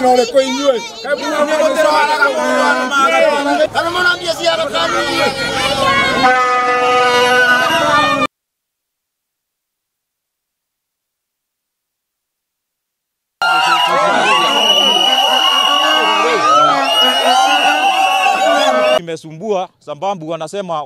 wĩra ũrĩkũ imesumbua sababu wanasema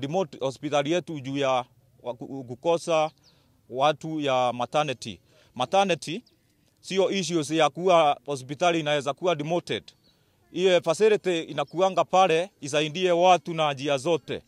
demote hospitali yetu juu ya kukosa watu ya maternity maternity sio issues ya kuwa hospitali inaweza kuwa demoted. Ile facility inakuanga pale isaidie watu na njia zote,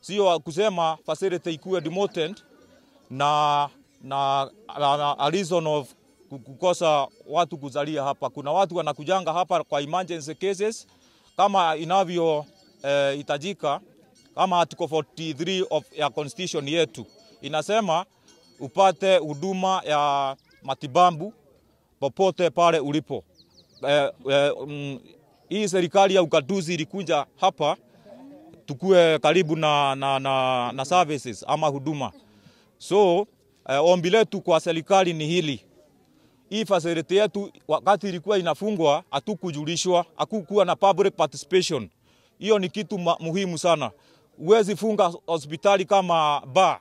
sio kusema facility ikuwe demoted na, na, na, na a reason of kukosa watu kuzalia hapa. Kuna watu wanakujanga hapa kwa emergency cases kama inavyo eh, itajika kama article 43 of ya constitution yetu inasema upate huduma ya matibabu popote pale ulipo. Eh, eh, mm, hii serikali ya ugatuzi ilikuja hapa tukue karibu na, na, na, na services ama huduma. So eh, ombi letu kwa serikali ni hili. Hii facility yetu wakati ilikuwa inafungwa hatukujulishwa, hakukuwa na public participation. Hiyo ni kitu muhimu sana. Huwezi funga hospitali kama ba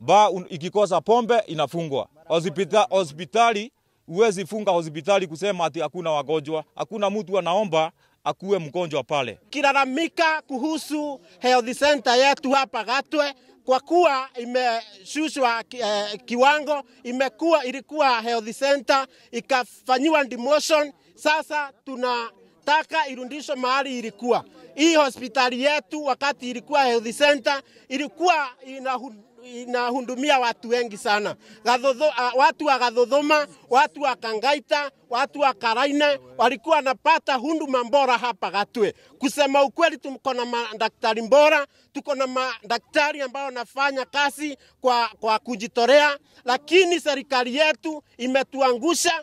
ba ikikosa pombe inafungwa. Hospitali, hospitali Huwezi funga hospitali kusema ati hakuna wagonjwa, hakuna mtu anaomba akuwe mgonjwa pale. Kilalamika kuhusu health center yetu hapa Gatwe kwa kuwa imeshushwa eh, kiwango, imekuwa ilikuwa health center ikafanyiwa demotion. Sasa tunataka irundisho mahali ilikuwa. Hii hospitali yetu wakati ilikuwa health center ilikuwa ina inahundumia watu wengi sana Gathotho, uh, watu wa Gathothoma, watu wa Kangaita, watu wa Karaina walikuwa wanapata huduma bora hapa Gatwe. Kusema ukweli, tuko na madaktari bora, tuko na madaktari ambao wanafanya kazi kwa, kwa kujitorea lakini serikali yetu imetuangusha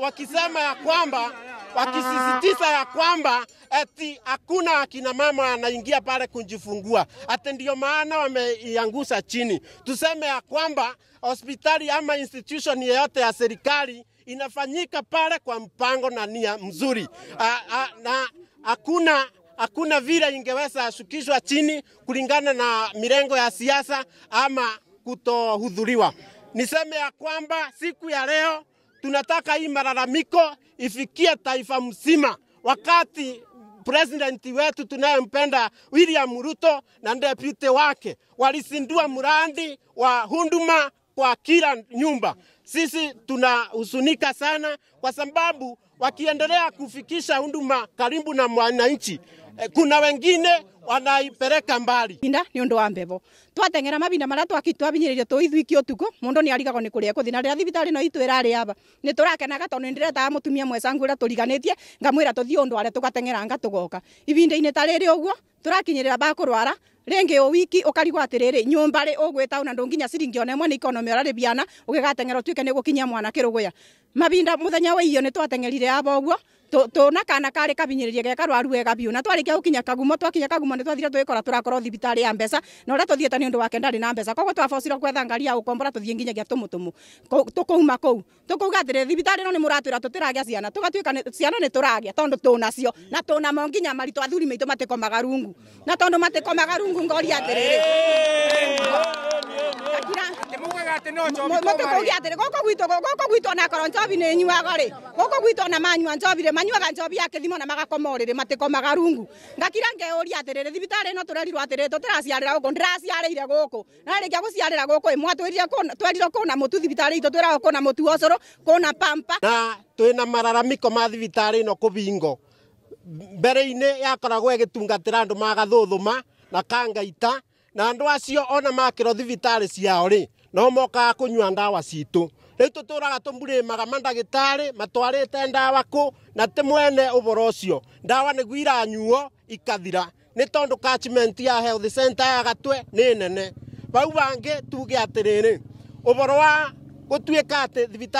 wakisema ya kwamba wakisisitiza ya kwamba eti hakuna akina mama anaingia pale kujifungua, ati ndio maana wameiangusha chini. Tuseme ya kwamba hospitali ama institution yeyote ya serikali inafanyika pale kwa mpango na nia mzuri a, a, na hakuna hakuna vile ingeweza ashukishwa chini kulingana na mirengo ya siasa ama kutohudhuriwa. Niseme ya kwamba siku ya leo Tunataka hii malalamiko ifikie taifa mzima, wakati presidenti wetu tunayempenda William Ruto na deputy wake walisindua mradi wa huduma kwa kila nyumba. Sisi tunahusunika sana, kwa sababu wakiendelea kufikisha huduma karibu na mwananchi Eh, kuna wengine wanaipereka mbali inda ni undu wa mbebo twatengera mavinda maria twakitwavinyiririo tu ithuiki utuku mundu ni arigagwo ni kuria kuthina na riria thibitari no itwira ri aba ni turakenaga tondu ni ndiretaga mutumia mwecangu uria turiganitie ngamwira tuthii undu tugatengera nga tugoka ivinda ine ta riri uguo turakinyirira ba kurwara ringi o wiki å karigwo nyumba ri rä una mba nginya ciringi ona ĩmwe nä ikonomi ora rä biana ugigatengera gä ni gukinya mwana kä mabinda muthenya ya mavinda iyo nä twatengerire ava å tuna kana karä kabinyä geka rwaru wega biu na twarikia kia gå kinya kagumo twakinya kagumo nä twathire twä kora tå ya mbeca na å rä a tå wake ndarä na mbeca koguo twabocirwo gwetha ngari ya gå kombora tå thiä nginyagia tå må tå må tå no nä må ratwä ciana tå ciana nä tå ragä a tondå na tå namo nginya maritå athuri maitå matä rungu na tondå matä rungu ngoria atä mutukugä atä mararamiko ma thibitari no kubingo bingo mbere-inä yakoragwo ä gä tungatä andå magathå na kangaita na andu acio ona makirwo thibitari ciao ri no mokaga nyua ndawa citu riu tuturaga tumburimaga mandagitari matwarite ndawa ku na ti mwene uboro ucio ndawa gwira iranyuo ikathira ni tondu catchment ya health center ya gatwe ni nene bau bangi tuge å uboro wa gutuika ati thibitari